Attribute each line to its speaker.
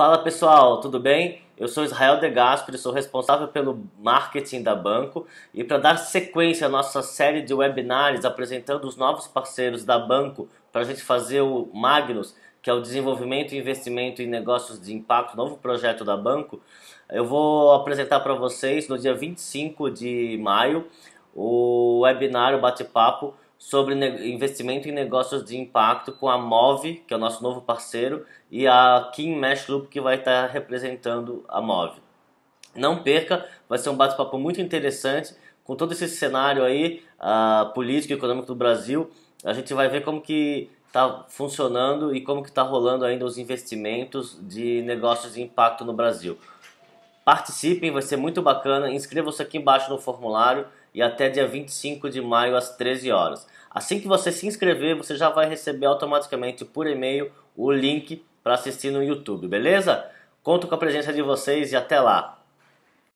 Speaker 1: Fala pessoal, tudo bem? Eu sou Israel De Gasperi, sou responsável pelo marketing da Banco e para dar sequência à nossa série de webinars apresentando os novos parceiros da Banco para a gente fazer o Magnus, que é o desenvolvimento e investimento em negócios de impacto, novo projeto da Banco, eu vou apresentar para vocês no dia 25 de maio o webinar, o bate-papo sobre investimento em negócios de impacto com a MOV, que é o nosso novo parceiro, e a Kim Meshloop, que vai estar representando a MOV. Não perca, vai ser um bate-papo muito interessante com todo esse cenário aí uh, político e econômico do Brasil. A gente vai ver como que está funcionando e como que está rolando ainda os investimentos de negócios de impacto no Brasil. Participem, vai ser muito bacana. inscreva se aqui embaixo no formulário e até dia 25 de maio às 13 horas. Assim que você se inscrever, você já vai receber automaticamente por e-mail o link para assistir no YouTube, beleza? Conto com a presença de vocês e até lá.